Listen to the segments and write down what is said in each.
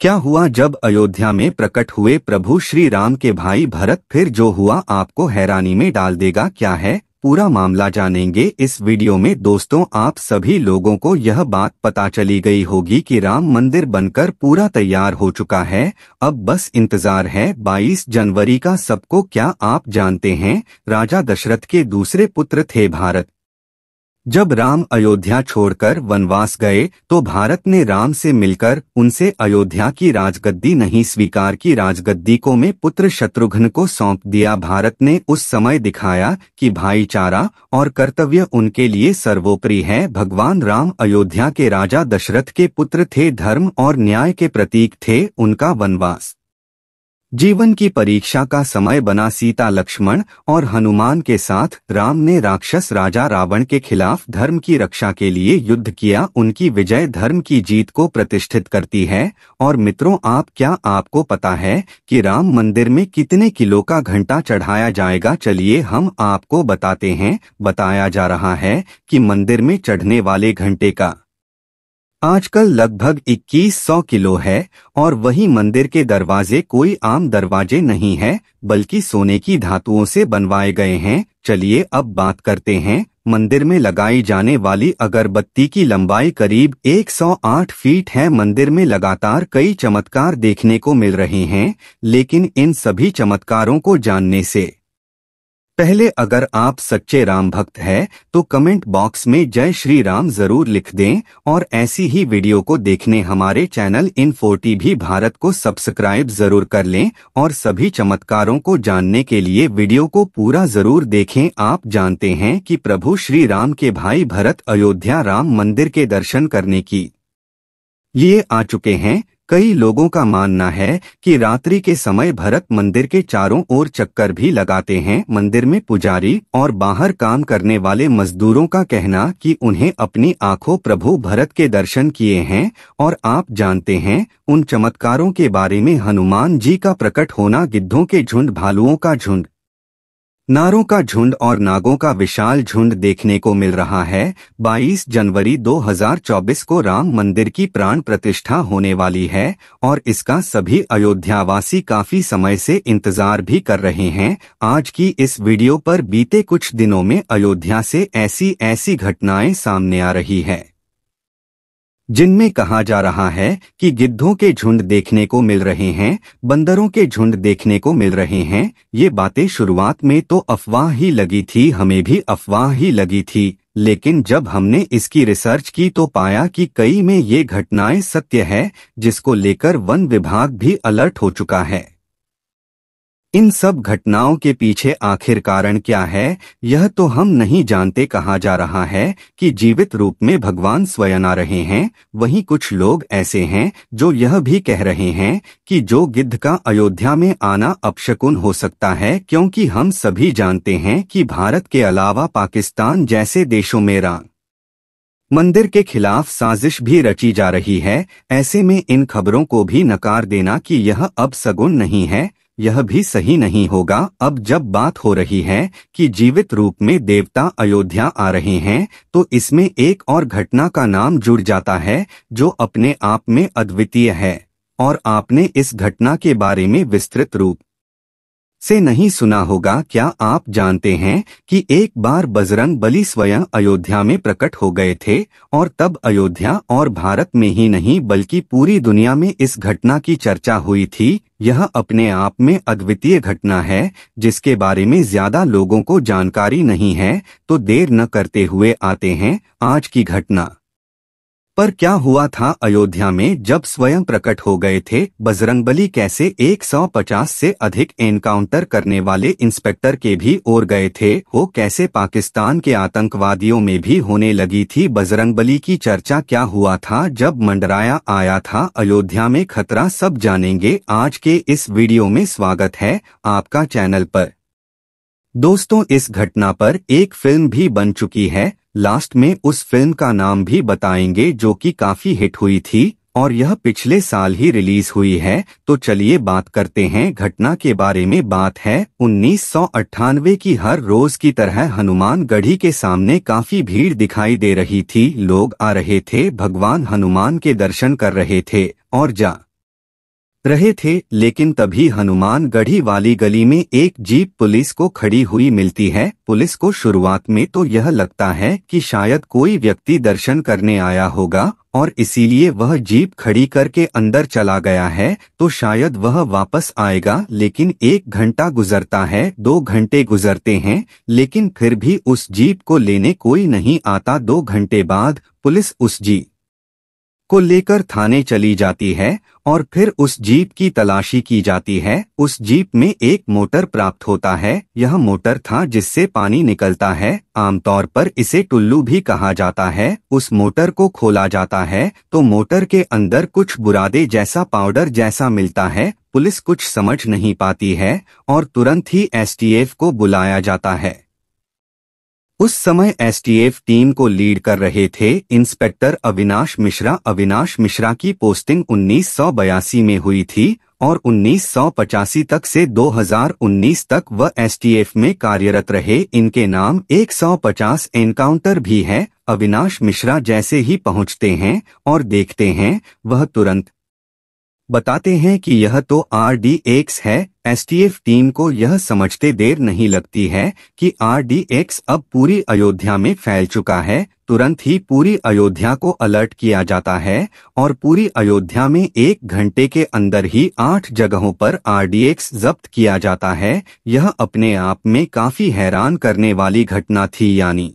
क्या हुआ जब अयोध्या में प्रकट हुए प्रभु श्री राम के भाई भरत फिर जो हुआ आपको हैरानी में डाल देगा क्या है पूरा मामला जानेंगे इस वीडियो में दोस्तों आप सभी लोगों को यह बात पता चली गई होगी कि राम मंदिर बनकर पूरा तैयार हो चुका है अब बस इंतजार है 22 जनवरी का सबको क्या आप जानते हैं राजा दशरथ के दूसरे पुत्र थे भारत जब राम अयोध्या छोड़कर वनवास गए तो भारत ने राम से मिलकर उनसे अयोध्या की राजगद्दी नहीं स्वीकार की राजगद्दी को में पुत्र शत्रुघ्न को सौंप दिया भारत ने उस समय दिखाया कि भाईचारा और कर्तव्य उनके लिए सर्वोपरि है भगवान राम अयोध्या के राजा दशरथ के पुत्र थे धर्म और न्याय के प्रतीक थे उनका वनवास जीवन की परीक्षा का समय बना सीता लक्ष्मण और हनुमान के साथ राम ने राक्षस राजा रावण के खिलाफ धर्म की रक्षा के लिए युद्ध किया उनकी विजय धर्म की जीत को प्रतिष्ठित करती है और मित्रों आप क्या आपको पता है कि राम मंदिर में कितने किलो का घंटा चढ़ाया जाएगा चलिए हम आपको बताते हैं बताया जा रहा है की मंदिर में चढ़ने वाले घंटे का आजकल लगभग 2100 किलो है और वही मंदिर के दरवाजे कोई आम दरवाजे नहीं है बल्कि सोने की धातुओं से बनवाए गए हैं चलिए अब बात करते हैं मंदिर में लगाई जाने वाली अगरबत्ती की लंबाई करीब 108 फीट है मंदिर में लगातार कई चमत्कार देखने को मिल रहे हैं लेकिन इन सभी चमत्कारों को जानने से पहले अगर आप सच्चे राम भक्त हैं तो कमेंट बॉक्स में जय श्री राम जरूर लिख दें और ऐसी ही वीडियो को देखने हमारे चैनल इन फोर्टी भी भारत को सब्सक्राइब जरूर कर लें और सभी चमत्कारों को जानने के लिए वीडियो को पूरा जरूर देखें आप जानते हैं कि प्रभु श्री राम के भाई भरत अयोध्या राम मंदिर के दर्शन करने की लिए आ चुके हैं कई लोगों का मानना है कि रात्रि के समय भरत मंदिर के चारों ओर चक्कर भी लगाते हैं मंदिर में पुजारी और बाहर काम करने वाले मजदूरों का कहना कि उन्हें अपनी आंखों प्रभु भरत के दर्शन किए हैं और आप जानते हैं उन चमत्कारों के बारे में हनुमान जी का प्रकट होना गिद्धों के झुंड भालुओं का झुंड नारों का झुंड और नागों का विशाल झुंड देखने को मिल रहा है 22 जनवरी 2024 को राम मंदिर की प्राण प्रतिष्ठा होने वाली है और इसका सभी अयोध्यावासी काफी समय से इंतजार भी कर रहे हैं आज की इस वीडियो पर बीते कुछ दिनों में अयोध्या से ऐसी ऐसी घटनाएं सामने आ रही है जिनमें कहा जा रहा है कि गिद्धों के झुंड देखने को मिल रहे हैं बंदरों के झुंड देखने को मिल रहे हैं ये बातें शुरुआत में तो अफवाह ही लगी थी हमें भी अफवाह ही लगी थी लेकिन जब हमने इसकी रिसर्च की तो पाया कि कई में ये घटनाएं सत्य है जिसको लेकर वन विभाग भी अलर्ट हो चुका है इन सब घटनाओं के पीछे आखिर कारण क्या है यह तो हम नहीं जानते कहा जा रहा है कि जीवित रूप में भगवान स्वयं आ रहे हैं वहीं कुछ लोग ऐसे हैं जो यह भी कह रहे हैं कि जो गिद्ध का अयोध्या में आना अपशकुन हो सकता है क्योंकि हम सभी जानते हैं कि भारत के अलावा पाकिस्तान जैसे देशों में रा मंदिर के खिलाफ साजिश भी रची जा रही है ऐसे में इन खबरों को भी नकार देना कि यह अब सगुन नहीं है यह भी सही नहीं होगा अब जब बात हो रही है कि जीवित रूप में देवता अयोध्या आ रहे हैं तो इसमें एक और घटना का नाम जुड़ जाता है जो अपने आप में अद्वितीय है और आपने इस घटना के बारे में विस्तृत रूप से नहीं सुना होगा क्या आप जानते हैं कि एक बार बजरंग बली स्वयं अयोध्या में प्रकट हो गए थे और तब अयोध्या और भारत में ही नहीं बल्कि पूरी दुनिया में इस घटना की चर्चा हुई थी यह अपने आप में अद्वितीय घटना है जिसके बारे में ज्यादा लोगों को जानकारी नहीं है तो देर न करते हुए आते हैं आज की घटना पर क्या हुआ था अयोध्या में जब स्वयं प्रकट हो गए थे बजरंगबली कैसे 150 से अधिक एनकाउंटर करने वाले इंस्पेक्टर के भी ओर गए थे वो कैसे पाकिस्तान के आतंकवादियों में भी होने लगी थी बजरंगबली की चर्चा क्या हुआ था जब मंडराया आया था अयोध्या में खतरा सब जानेंगे आज के इस वीडियो में स्वागत है आपका चैनल पर दोस्तों इस घटना पर एक फिल्म भी बन चुकी है लास्ट में उस फिल्म का नाम भी बताएंगे जो कि काफी हिट हुई थी और यह पिछले साल ही रिलीज हुई है तो चलिए बात करते हैं घटना के बारे में बात है उन्नीस की हर रोज की तरह हनुमान गढ़ी के सामने काफी भीड़ दिखाई दे रही थी लोग आ रहे थे भगवान हनुमान के दर्शन कर रहे थे और जा रहे थे लेकिन तभी हनुमान गढ़ी वाली गली में एक जीप पुलिस को खड़ी हुई मिलती है पुलिस को शुरुआत में तो यह लगता है कि शायद कोई व्यक्ति दर्शन करने आया होगा और इसीलिए वह जीप खड़ी करके अंदर चला गया है तो शायद वह वापस आएगा लेकिन एक घंटा गुजरता है दो घंटे गुजरते हैं लेकिन फिर भी उस जीप को लेने कोई नहीं आता दो घंटे बाद पुलिस उस जीप को लेकर थाने चली जाती है और फिर उस जीप की तलाशी की जाती है उस जीप में एक मोटर प्राप्त होता है यह मोटर था जिससे पानी निकलता है आमतौर पर इसे टुल्लू भी कहा जाता है उस मोटर को खोला जाता है तो मोटर के अंदर कुछ बुरादे जैसा पाउडर जैसा मिलता है पुलिस कुछ समझ नहीं पाती है और तुरंत ही एस को बुलाया जाता है उस समय एसटीएफ टीम को लीड कर रहे थे इंस्पेक्टर अविनाश मिश्रा अविनाश मिश्रा की पोस्टिंग उन्नीस में हुई थी और उन्नीस तक से 2019 तक वह एसटीएफ में कार्यरत रहे इनके नाम 150 एनकाउंटर भी है अविनाश मिश्रा जैसे ही पहुंचते हैं और देखते हैं वह तुरंत बताते हैं कि यह तो आर है एसटीएफ टीम को यह समझते देर नहीं लगती है कि आर अब पूरी अयोध्या में फैल चुका है तुरंत ही पूरी अयोध्या को अलर्ट किया जाता है और पूरी अयोध्या में एक घंटे के अंदर ही आठ जगहों पर आर जब्त किया जाता है यह अपने आप में काफी हैरान करने वाली घटना थी यानी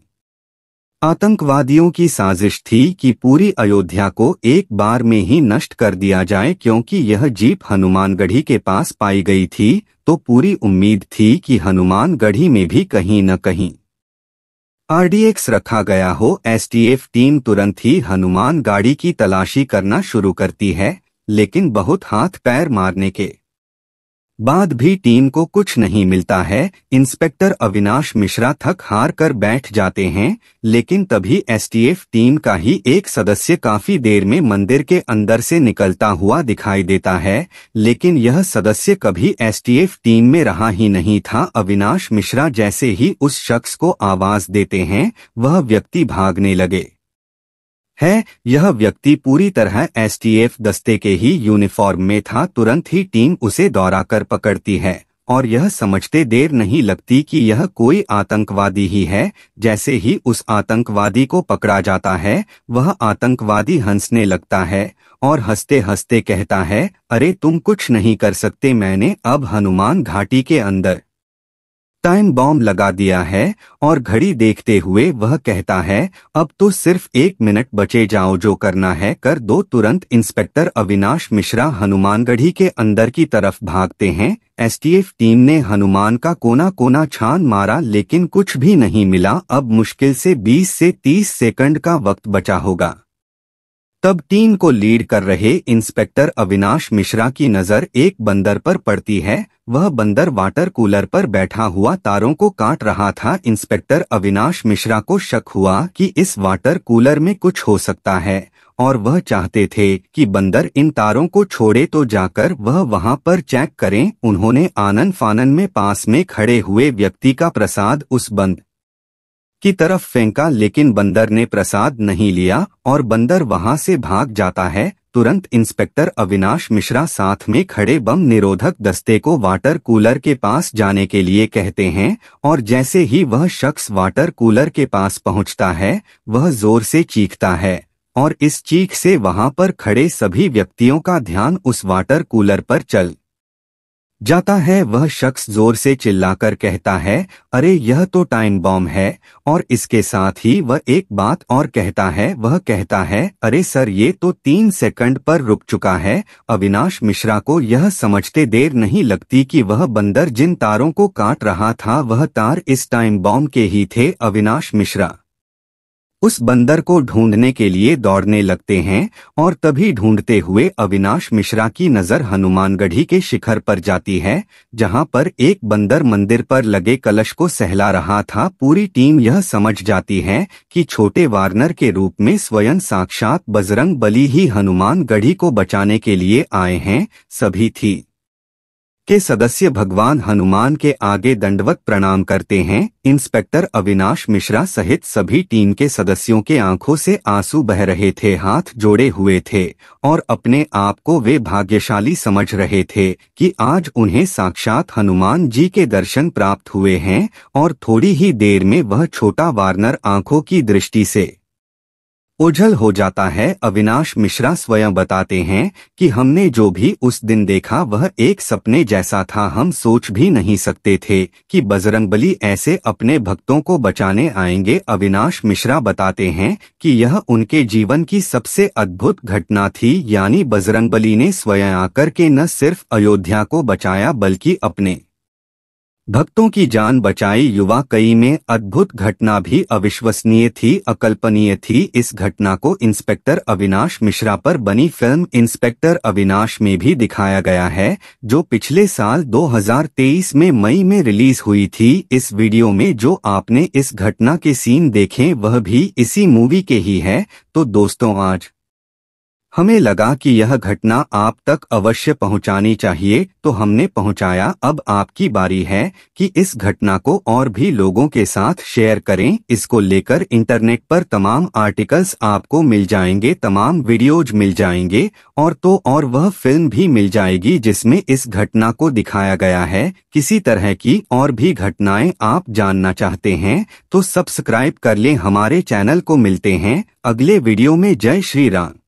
आतंकवादियों की साजिश थी कि पूरी अयोध्या को एक बार में ही नष्ट कर दिया जाए क्योंकि यह जीप हनुमानगढ़ी के पास पाई गई थी तो पूरी उम्मीद थी कि हनुमानगढ़ी में भी कहीं न कहीं आरडीएक्स रखा गया हो एसटीएफ टीम तुरंत ही हनुमान गाड़ी की तलाशी करना शुरू करती है लेकिन बहुत हाथ पैर मारने के बाद भी टीम को कुछ नहीं मिलता है इंस्पेक्टर अविनाश मिश्रा थक हार कर बैठ जाते हैं लेकिन तभी एसटीएफ टीम का ही एक सदस्य काफी देर में मंदिर के अंदर से निकलता हुआ दिखाई देता है लेकिन यह सदस्य कभी एसटीएफ टीम में रहा ही नहीं था अविनाश मिश्रा जैसे ही उस शख्स को आवाज देते हैं वह व्यक्ति भागने लगे है यह व्यक्ति पूरी तरह एसटीएफ दस्ते के ही यूनिफॉर्म में था तुरंत ही टीम उसे दौरा कर पकड़ती है और यह समझते देर नहीं लगती कि यह कोई आतंकवादी ही है जैसे ही उस आतंकवादी को पकड़ा जाता है वह आतंकवादी हंसने लगता है और हंसते हंसते कहता है अरे तुम कुछ नहीं कर सकते मैंने अब हनुमान घाटी के अंदर टाइम बॉम्ब लगा दिया है और घड़ी देखते हुए वह कहता है अब तो सिर्फ एक मिनट बचे जाओ जो करना है कर दो तुरंत इंस्पेक्टर अविनाश मिश्रा हनुमानगढ़ी के अंदर की तरफ भागते हैं एसटीएफ टीम ने हनुमान का कोना कोना छान मारा लेकिन कुछ भी नहीं मिला अब मुश्किल से 20 से 30 सेकंड का वक्त बचा होगा तब टीम को लीड कर रहे इंस्पेक्टर अविनाश मिश्रा की नजर एक बंदर पर पड़ती है वह बंदर वाटर कूलर पर बैठा हुआ तारों को काट रहा था इंस्पेक्टर अविनाश मिश्रा को शक हुआ कि इस वाटर कूलर में कुछ हो सकता है और वह चाहते थे कि बंदर इन तारों को छोड़े तो जाकर वह वहां पर चेक करें उन्होंने आनन फानन में पास में खड़े हुए व्यक्ति का प्रसाद उस बंद की तरफ फेंका लेकिन बंदर ने प्रसाद नहीं लिया और बंदर वहां से भाग जाता है तुरंत इंस्पेक्टर अविनाश मिश्रा साथ में खड़े बम निरोधक दस्ते को वाटर कूलर के पास जाने के लिए कहते हैं और जैसे ही वह शख्स वाटर कूलर के पास पहुंचता है वह जोर से चीखता है और इस चीख से वहां पर खड़े सभी व्यक्तियों का ध्यान उस वाटर कूलर पर चल जाता है वह शख्स जोर से चिल्लाकर कहता है अरे यह तो टाइम बॉम्ब है और इसके साथ ही वह एक बात और कहता है वह कहता है अरे सर ये तो तीन सेकंड पर रुक चुका है अविनाश मिश्रा को यह समझते देर नहीं लगती कि वह बंदर जिन तारों को काट रहा था वह तार इस टाइम बॉम्ब के ही थे अविनाश मिश्रा उस बंदर को ढूंढने के लिए दौड़ने लगते हैं और तभी ढूंढते हुए अविनाश मिश्रा की नजर हनुमानगढ़ी के शिखर पर जाती है जहां पर एक बंदर मंदिर पर लगे कलश को सहला रहा था पूरी टीम यह समझ जाती है कि छोटे वार्नर के रूप में स्वयं साक्षात बजरंग बली ही हनुमानगढ़ी को बचाने के लिए आए हैं सभी थी के सदस्य भगवान हनुमान के आगे दंडवत प्रणाम करते हैं इंस्पेक्टर अविनाश मिश्रा सहित सभी टीम के सदस्यों के आंखों से आंसू बह रहे थे हाथ जोड़े हुए थे और अपने आप को वे भाग्यशाली समझ रहे थे कि आज उन्हें साक्षात हनुमान जी के दर्शन प्राप्त हुए हैं और थोड़ी ही देर में वह छोटा वार्नर आंखों की दृष्टि ऐसी ओझल हो जाता है अविनाश मिश्रा स्वयं बताते हैं कि हमने जो भी उस दिन देखा वह एक सपने जैसा था हम सोच भी नहीं सकते थे कि बजरंगबली ऐसे अपने भक्तों को बचाने आएंगे अविनाश मिश्रा बताते हैं कि यह उनके जीवन की सबसे अद्भुत घटना थी यानी बजरंगबली ने स्वयं आकर के न सिर्फ अयोध्या को बचाया बल्कि अपने भक्तों की जान बचाई युवा कई में अद्भुत घटना भी अविश्वसनीय थी अकल्पनीय थी इस घटना को इंस्पेक्टर अविनाश मिश्रा पर बनी फिल्म इंस्पेक्टर अविनाश में भी दिखाया गया है जो पिछले साल 2023 में मई में रिलीज हुई थी इस वीडियो में जो आपने इस घटना के सीन देखे वह भी इसी मूवी के ही है तो दोस्तों आज हमें लगा कि यह घटना आप तक अवश्य पहुंचानी चाहिए तो हमने पहुंचाया अब आपकी बारी है कि इस घटना को और भी लोगों के साथ शेयर करें इसको लेकर इंटरनेट पर तमाम आर्टिकल्स आपको मिल जाएंगे तमाम वीडियोज मिल जाएंगे और तो और वह फिल्म भी मिल जाएगी जिसमें इस घटना को दिखाया गया है किसी तरह की और भी घटनाएं आप जानना चाहते हैं तो सब्सक्राइब कर ले हमारे चैनल को मिलते हैं अगले वीडियो में जय श्री राम